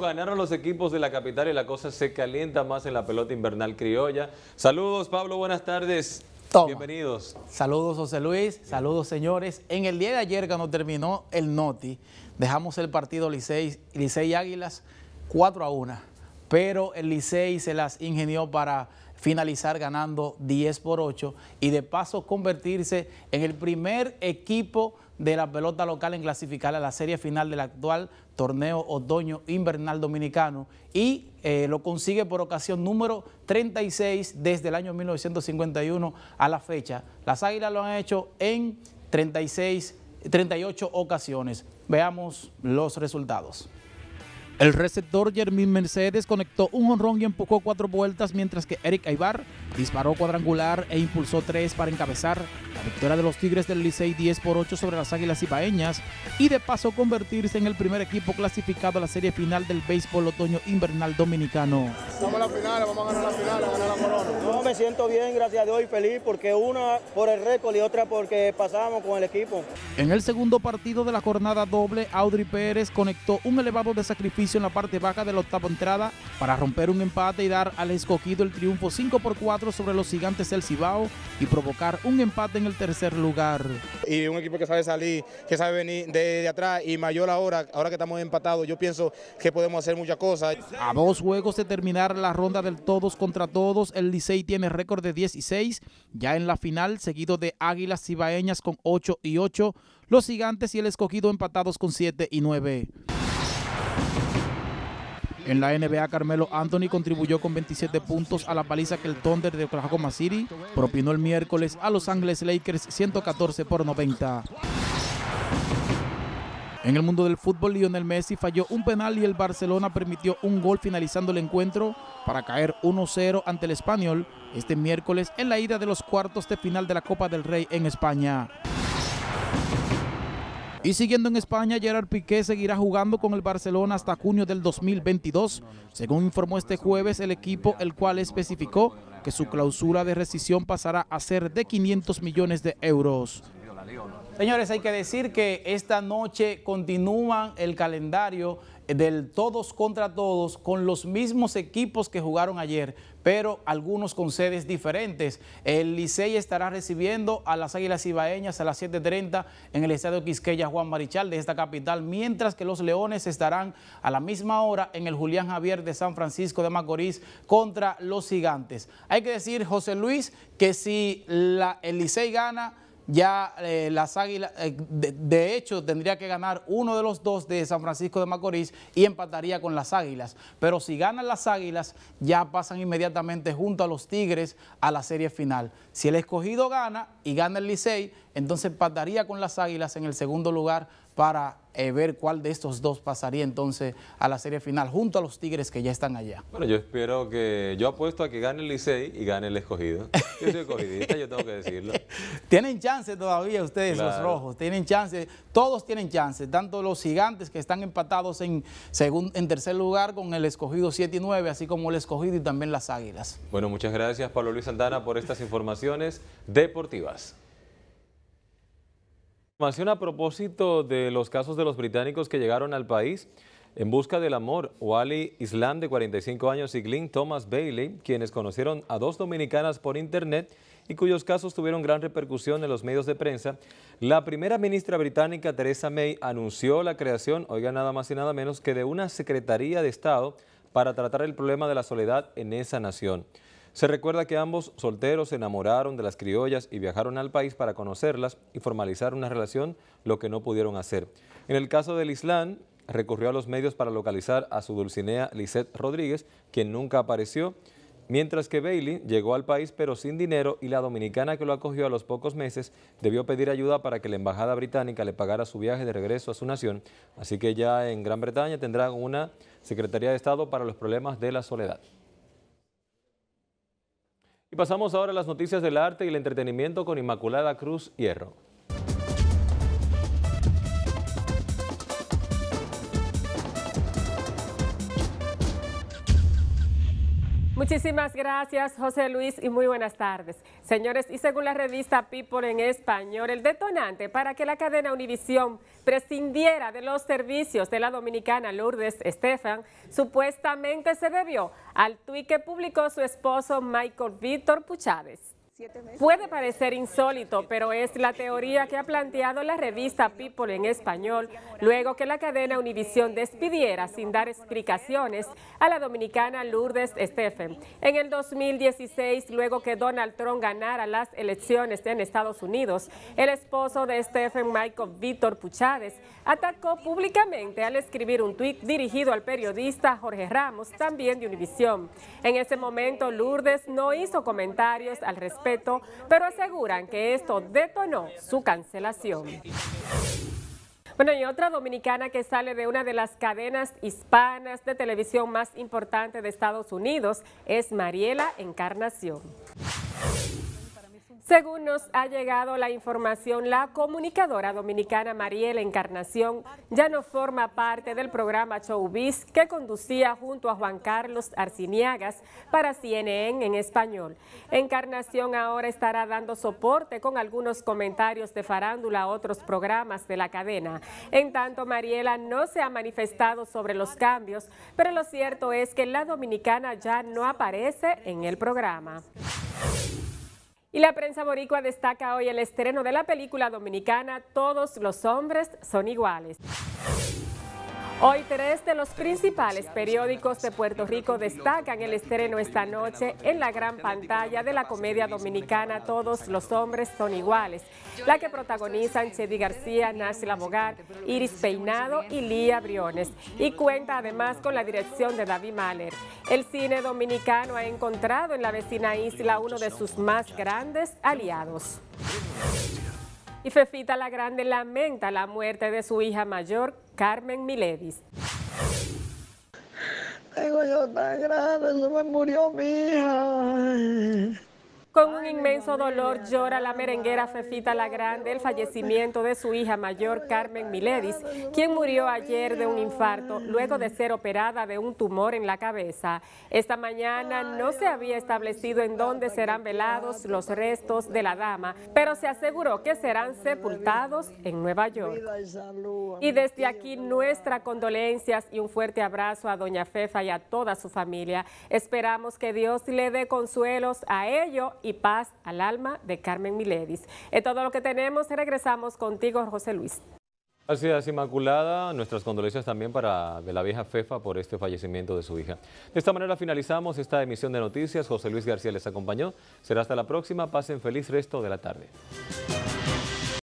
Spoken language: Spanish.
ganaron los equipos de la capital y la cosa se calienta más en la pelota invernal criolla. Saludos, Pablo, buenas tardes. Bienvenidos. Saludos, José Luis. Saludos, señores. En el día de ayer, cuando terminó el Noti, dejamos el partido Licey, Licey Águilas 4 a 1. Pero el Licey se las ingenió para finalizar ganando 10 por 8 y de paso convertirse en el primer equipo de la pelota local en clasificar a la serie final del actual torneo otoño invernal dominicano y eh, lo consigue por ocasión número 36 desde el año 1951 a la fecha. Las Águilas lo han hecho en 36, 38 ocasiones. Veamos los resultados. El receptor Jermín Mercedes conectó un honrón y empujó cuatro vueltas, mientras que Eric Aibar disparó cuadrangular e impulsó tres para encabezar la victoria de los Tigres del Licey 10 por 8 sobre las Águilas Ibaeñas y de paso convertirse en el primer equipo clasificado a la serie final del béisbol otoño invernal dominicano. Vamos a la final, vamos a ganar la final, a ganar la corona. No, me siento bien, gracias a Dios y feliz porque una por el récord y otra porque pasamos con el equipo. En el segundo partido de la jornada doble, Audrey Pérez conectó un elevado de sacrificio en la parte baja de la octava entrada para romper un empate y dar al escogido el triunfo 5 por 4 sobre los gigantes del Cibao y provocar un empate en tercer lugar. Y un equipo que sabe salir, que sabe venir de, atrás y mayor ahora, ahora que estamos empatados, yo pienso que podemos hacer muchas cosas. A dos juegos de terminar la ronda del todos contra todos, el Licey tiene récord de 16, ya en la final, seguido de Águilas Cibaeñas con 8 y 8, los Gigantes y el Escogido empatados con 7 y 9. En la NBA, Carmelo Anthony contribuyó con 27 puntos a la paliza que el Thunder de Oklahoma City propinó el miércoles a Los Angeles Lakers 114 por 90. En el mundo del fútbol, Lionel Messi falló un penal y el Barcelona permitió un gol finalizando el encuentro para caer 1-0 ante el Español este miércoles en la ida de los cuartos de final de la Copa del Rey en España. Y siguiendo en España, Gerard Piqué seguirá jugando con el Barcelona hasta junio del 2022, según informó este jueves el equipo, el cual especificó que su clausura de rescisión pasará a ser de 500 millones de euros. Señores, hay que decir que esta noche continúan el calendario del todos contra todos con los mismos equipos que jugaron ayer, pero algunos con sedes diferentes. El Licey estará recibiendo a las Águilas Ibaeñas a las 7.30 en el Estadio Quisqueya Juan Marichal de esta capital, mientras que los Leones estarán a la misma hora en el Julián Javier de San Francisco de Macorís contra los Gigantes. Hay que decir, José Luis, que si el Licey gana ya eh, las Águilas, eh, de, de, hecho, tendría que ganar uno de los dos de San Francisco de Macorís y empataría con las Águilas. Pero si ganan las Águilas, ya pasan inmediatamente junto a los Tigres a la serie final. Si el escogido gana y gana el Licey, entonces empataría con las Águilas en el segundo lugar para eh, ver cuál de estos dos pasaría entonces a la serie final junto a los Tigres que ya están allá. Bueno, yo espero que, yo apuesto a que gane el Licey y gane el escogido. Yo soy escogidista, yo tengo que decirlo. Tienen chance todavía ustedes, los rojos, tienen chance, todos tienen chance, tanto los gigantes que están empatados en, segundo en tercer lugar con el escogido 7 y 9, así como el escogido y también las águilas. Bueno, muchas gracias Pablo Luis Santana por estas informaciones deportivas a propósito de los casos de los británicos que llegaron al país en busca del amor, Wally Islam, de 45 años, y Glyn Thomas Bailey, quienes conocieron a dos dominicanas por internet y cuyos casos tuvieron gran repercusión en los medios de prensa, la primera ministra británica, Theresa May, anunció la creación, oiga nada más y nada menos, que de una Secretaría de Estado para tratar el problema de la soledad en esa nación. Se recuerda que ambos solteros se enamoraron de las criollas y viajaron al país para conocerlas y formalizar una relación, lo que no pudieron hacer. En el caso del Islam, recurrió a los medios para localizar a su dulcinea Lisette Rodríguez, quien nunca apareció, mientras que Bailey llegó al país pero sin dinero y la dominicana que lo acogió a los pocos meses debió pedir ayuda para que la embajada británica le pagara su viaje de regreso a su nación, así que ya en Gran Bretaña tendrá una Secretaría de Estado para los problemas de la soledad pasamos ahora a las noticias del arte y el entretenimiento con Inmaculada Cruz Hierro. Muchísimas gracias, José Luis, y muy buenas tardes. Señores, y según la revista People en español, el detonante para que la cadena Univisión prescindiera de los servicios de la dominicana Lourdes Estefan supuestamente se debió al tuit que publicó su esposo Michael Víctor Puchades. Puede parecer insólito, pero es la teoría que ha planteado la revista People en español, luego que la cadena Univisión despidiera sin dar explicaciones a la dominicana Lourdes Stephen. En el 2016, luego que Donald Trump ganara las elecciones en Estados Unidos, el esposo de Stephen, Michael Víctor Puchades, atacó públicamente al escribir un tuit dirigido al periodista Jorge Ramos, también de Univisión. En ese momento, Lourdes no hizo comentarios al respecto pero aseguran que esto detonó su cancelación. Bueno, y otra dominicana que sale de una de las cadenas hispanas de televisión más importante de Estados Unidos es Mariela Encarnación. Según nos ha llegado la información, la comunicadora dominicana Mariela Encarnación ya no forma parte del programa Showbiz que conducía junto a Juan Carlos Arciniagas para CNN en español. Encarnación ahora estará dando soporte con algunos comentarios de farándula a otros programas de la cadena. En tanto, Mariela no se ha manifestado sobre los cambios, pero lo cierto es que la dominicana ya no aparece en el programa. Y la prensa boricua destaca hoy el estreno de la película dominicana Todos los hombres son iguales. Hoy tres de los principales periódicos de Puerto Rico destacan el estreno esta noche en la gran pantalla de la comedia dominicana Todos los hombres son iguales, la que protagonizan Chedi García, Nasila Bogart, Iris Peinado y Lía Briones, y cuenta además con la dirección de David Mahler. El cine dominicano ha encontrado en la vecina isla uno de sus más grandes aliados. Y Fefita la Grande lamenta la muerte de su hija mayor, Carmen Miledis. Tengo yo tan grande, se me murió mi hija. Con un inmenso dolor llora la merenguera Fefita La Grande el fallecimiento de su hija mayor Carmen Miledis, quien murió ayer de un infarto luego de ser operada de un tumor en la cabeza. Esta mañana no se había establecido en dónde serán velados los restos de la dama, pero se aseguró que serán sepultados en Nueva York. Y desde aquí nuestras condolencias y un fuerte abrazo a doña Fefa y a toda su familia. Esperamos que Dios le dé consuelos a ello y paz al alma de Carmen Miledis. Es todo lo que tenemos. Regresamos contigo, José Luis. Gracias, Inmaculada. Nuestras condolencias también para de la vieja Fefa por este fallecimiento de su hija. De esta manera finalizamos esta emisión de noticias. José Luis García les acompañó. Será hasta la próxima. Pasen feliz resto de la tarde.